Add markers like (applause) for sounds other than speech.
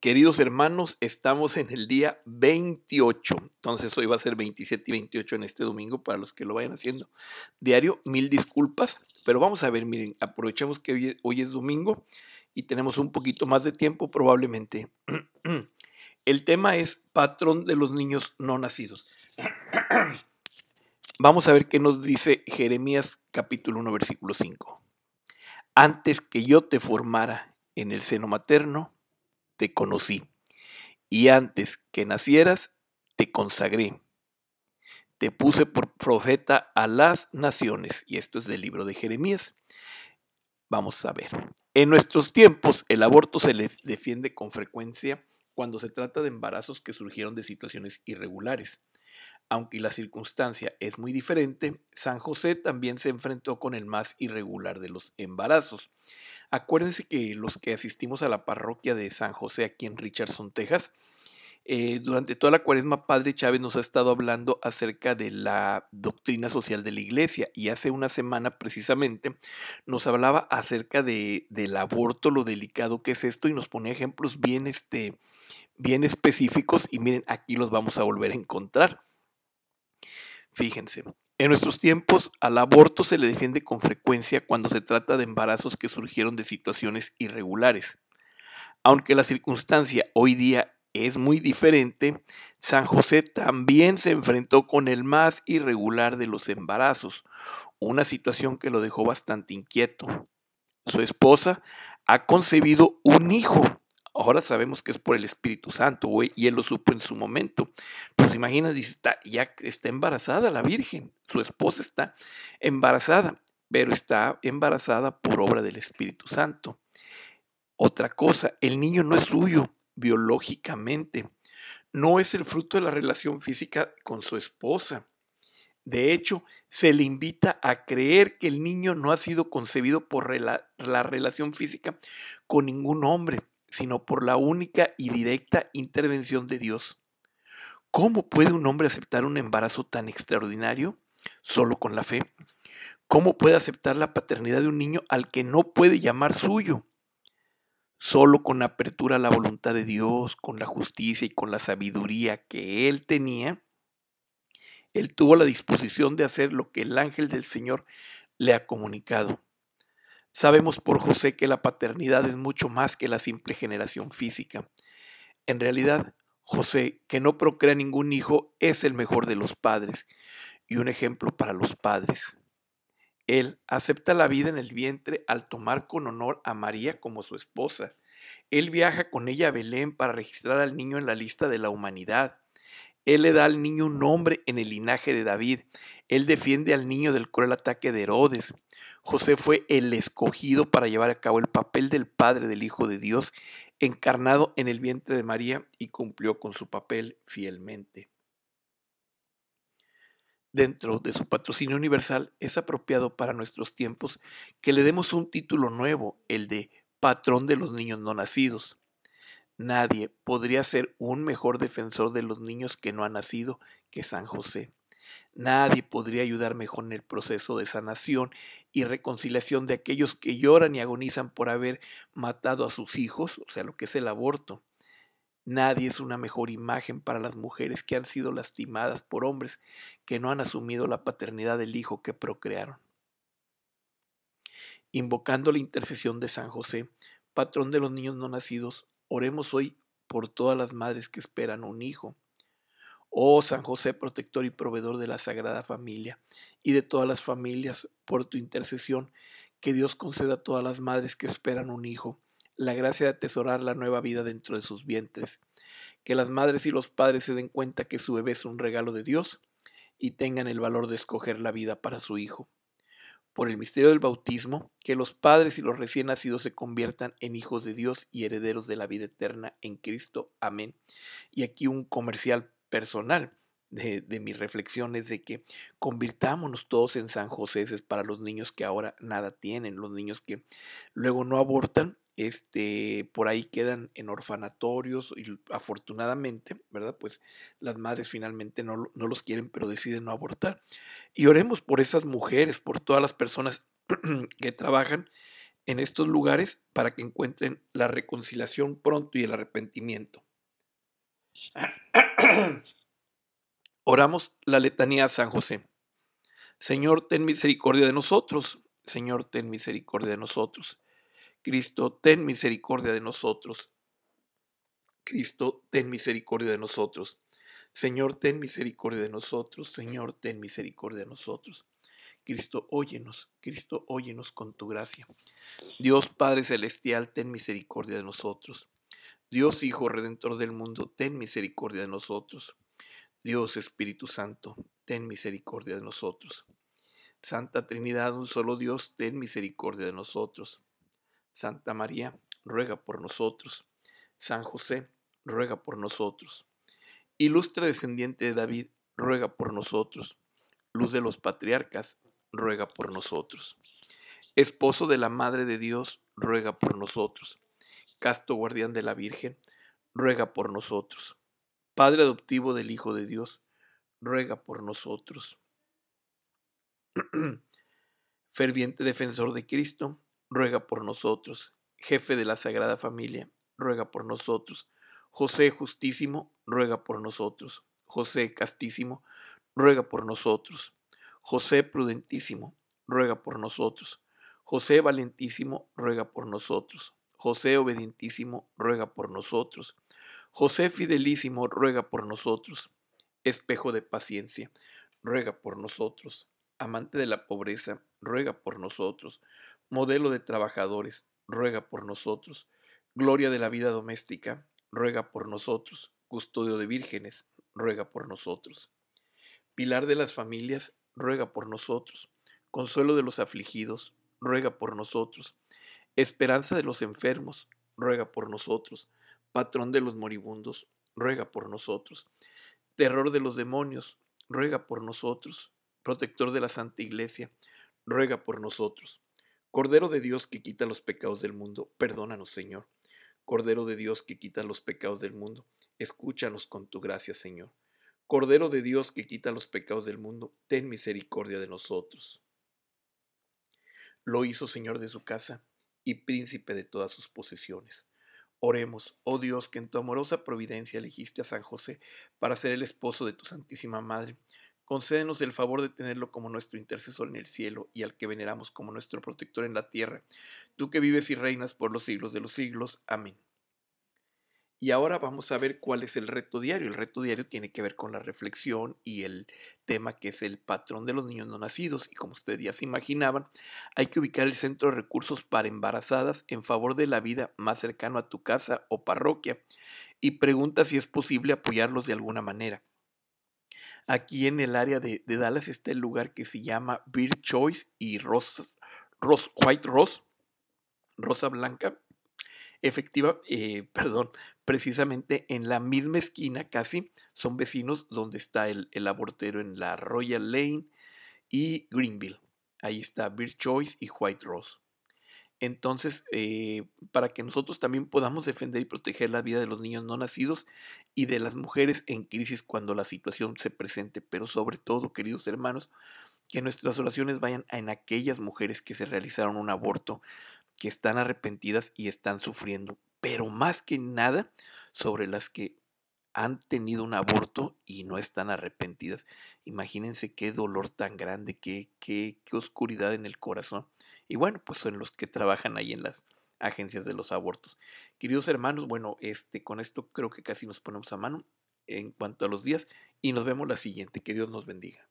Queridos hermanos, estamos en el día 28. Entonces hoy va a ser 27 y 28 en este domingo para los que lo vayan haciendo. Diario, mil disculpas, pero vamos a ver, miren, aprovechemos que hoy es, domingo y tenemos un poquito más de tiempo probablemente. (clears throat) El tema es patrón de los niños no nacidos. (clears throat) Vamos a ver qué nos dice Jeremías capítulo 1 versículo 5. Antes que yo te formara en el seno materno, te conocí, y antes que nacieras, te consagré. Te puse por profeta a las naciones, y esto es del libro de Jeremías. Vamos a ver. En nuestros tiempos, el aborto se le defiende con frecuencia cuando se trata de embarazos que surgieron de situaciones irregulares. Aunque la circunstancia es muy diferente, San José también se enfrentó con el más irregular de los embarazos. Acuérdense que los que asistimos a la parroquia de San José aquí en Richardson, Texas, eh, durante toda la cuaresma Padre Chávez nos ha estado hablando acerca de la doctrina social de la iglesia y hace una semana precisamente nos hablaba acerca de, del aborto, lo delicado que es esto y nos ponía ejemplos bien, este, bien específicos y miren, aquí los vamos a volver a encontrar. Fíjense, en nuestros tiempos al aborto se le defiende con frecuencia cuando se trata de embarazos que surgieron de situaciones irregulares. Aunque la circunstancia hoy día es muy diferente, San José también se enfrentó con el más irregular de los embarazos, una situación que lo dejó bastante inquieto. Su esposa ha concebido un hijo Ahora sabemos que es por el Espíritu Santo, y él lo supo en su momento. Pues imagina, dice, está, ya está embarazada la Virgen, su esposa está embarazada, pero está embarazada por obra del Espíritu Santo. Otra cosa, el niño no es suyo biológicamente, no es el fruto de la relación física con su esposa. De hecho, se le invita a creer que el niño no ha sido concebido por la relación física con ningún hombre sino por la única y directa intervención de Dios. ¿Cómo puede un hombre aceptar un embarazo tan extraordinario solo con la fe? ¿Cómo puede aceptar la paternidad de un niño al que no puede llamar suyo? Solo con apertura a la voluntad de Dios, con la justicia y con la sabiduría que él tenía, él tuvo la disposición de hacer lo que el ángel del Señor le ha comunicado. Sabemos por José que la paternidad es mucho más que la simple generación física. En realidad, José, que no procrea ningún hijo, es el mejor de los padres y un ejemplo para los padres. Él acepta la vida en el vientre al tomar con honor a María como su esposa. Él viaja con ella a Belén para registrar al niño en la lista de la humanidad. Él le da al niño un nombre en el linaje de David. Él defiende al niño del cruel ataque de Herodes. José fue el escogido para llevar a cabo el papel del Padre del Hijo de Dios, encarnado en el vientre de María, y cumplió con su papel fielmente. Dentro de su patrocinio universal es apropiado para nuestros tiempos que le demos un título nuevo, el de Patrón de los Niños No Nacidos. Nadie podría ser un mejor defensor de los niños que no han nacido que San José. Nadie podría ayudar mejor en el proceso de sanación y reconciliación de aquellos que lloran y agonizan por haber matado a sus hijos, o sea, lo que es el aborto. Nadie es una mejor imagen para las mujeres que han sido lastimadas por hombres que no han asumido la paternidad del hijo que procrearon. Invocando la intercesión de San José, patrón de los niños no nacidos, Oremos hoy por todas las madres que esperan un hijo. Oh San José, protector y proveedor de la Sagrada Familia y de todas las familias, por tu intercesión, que Dios conceda a todas las madres que esperan un hijo la gracia de atesorar la nueva vida dentro de sus vientres. Que las madres y los padres se den cuenta que su bebé es un regalo de Dios y tengan el valor de escoger la vida para su hijo por el misterio del bautismo, que los padres y los recién nacidos se conviertan en hijos de Dios y herederos de la vida eterna en Cristo. Amén. Y aquí un comercial personal. De, mis reflexiones de que convirtámonos todos en San José para los niños que ahora nada tienen, los niños que luego no abortan este, por ahí quedan en orfanatorios y afortunadamente, ¿verdad? Pues las madres finalmente no, no los quieren, pero deciden no abortar. Y oremos por esas mujeres, por todas las personas (clears throat) que trabajan en estos lugares para que encuentren la reconciliación pronto y el arrepentimiento. (clears throat) Oramos la letanía a San José. Señor, ten misericordia de nosotros. Señor, ten misericordia de nosotros. Cristo, ten misericordia de nosotros. Cristo, ten misericordia de nosotros. Señor, ten misericordia de nosotros. Señor, ten misericordia de nosotros. Cristo, óyenos. Cristo, óyenos con tu gracia. Dios Padre Celestial, ten misericordia de nosotros. Dios Hijo Redentor del mundo, ten misericordia de nosotros. Dios Espíritu Santo, ten misericordia de nosotros. Santa Trinidad, un solo Dios, ten misericordia de nosotros. Santa María, ruega por nosotros. San José, ruega por nosotros. Ilustre descendiente de David, ruega por nosotros. Luz de los patriarcas, ruega por nosotros. Esposo de la Madre de Dios, ruega por nosotros. Casto guardián de la Virgen, ruega por nosotros. Padre adoptivo del Hijo de Dios, ruega por nosotros. (clears throat) Ferviente defensor de Cristo, ruega por nosotros. Jefe de la Sagrada Familia, ruega por nosotros. José Justísimo, ruega por nosotros. José Castísimo, ruega por nosotros. José Prudentísimo, ruega por nosotros. José Valentísimo, ruega por nosotros. José Obedientísimo, ruega por nosotros. José Fidelísimo, ruega por nosotros. Espejo de paciencia, ruega por nosotros. Amante de la pobreza, ruega por nosotros modelo de trabajadores, ruega por nosotros. Gloria de la vida doméstica, ruega por nosotros. Custodio de vírgenes, ruega por nosotros. Pilar de las familias, ruega por nosotros. Consuelo de los afligidos, ruega por nosotros. Esperanza de los enfermos, ruega por nosotros. Patrón de los moribundos, ruega por nosotros. Terror de los demonios, ruega por nosotros. Protector de la Santa Iglesia, ruega por nosotros Cordero de Dios que quita los pecados del mundo, perdónanos, Señor. Cordero de Dios que quita los pecados del mundo, escúchanos con tu gracia, Señor. Cordero de Dios que quita los pecados del mundo, ten misericordia de nosotros. Lo hizo Señor de su casa y príncipe de todas sus posesiones. Oremos, oh Dios, que en tu amorosa providencia elegiste a San José para ser el esposo de tu Santísima Madre concédenos el favor de tenerlo como nuestro intercesor en el cielo y al que veneramos como nuestro protector en la tierra, tú que vives y reinas por los siglos de los siglos. Amén. Y ahora vamos a ver cuál es el reto diario. El reto diario tiene que ver con la reflexión y el tema que es el patrón de los niños no nacidos. Y como ustedes ya se imaginaban, hay que ubicar el centro de recursos para embarazadas en favor de la vida más cercano a tu casa o parroquia y pregunta si es posible apoyarlos de alguna manera. Aquí en el área de, Dallas está el lugar que se llama Birch Choice y Rosa, White Rose, Rosa Blanca, efectiva, eh, perdón, precisamente en la misma esquina casi, son vecinos donde está el, abortero en la Royal Lane y Greenville. Ahí está Birch Choice y White Rose. Entonces, eh, para que nosotros también podamos defender y proteger la vida de los niños no nacidos y de las mujeres en crisis cuando la situación se presente, pero sobre todo, queridos hermanos, que nuestras oraciones vayan en aquellas mujeres que se realizaron un aborto, que están arrepentidas y están sufriendo, pero más que nada sobre las que han tenido un aborto y no están arrepentidas. Imagínense qué dolor tan grande, qué, qué, qué oscuridad en el corazón. Y bueno, pues son los que trabajan ahí en las agencias de los abortos. Queridos hermanos, bueno, este, con esto creo que casi nos ponemos a mano en cuanto a los días y nos vemos la siguiente. Que Dios nos bendiga.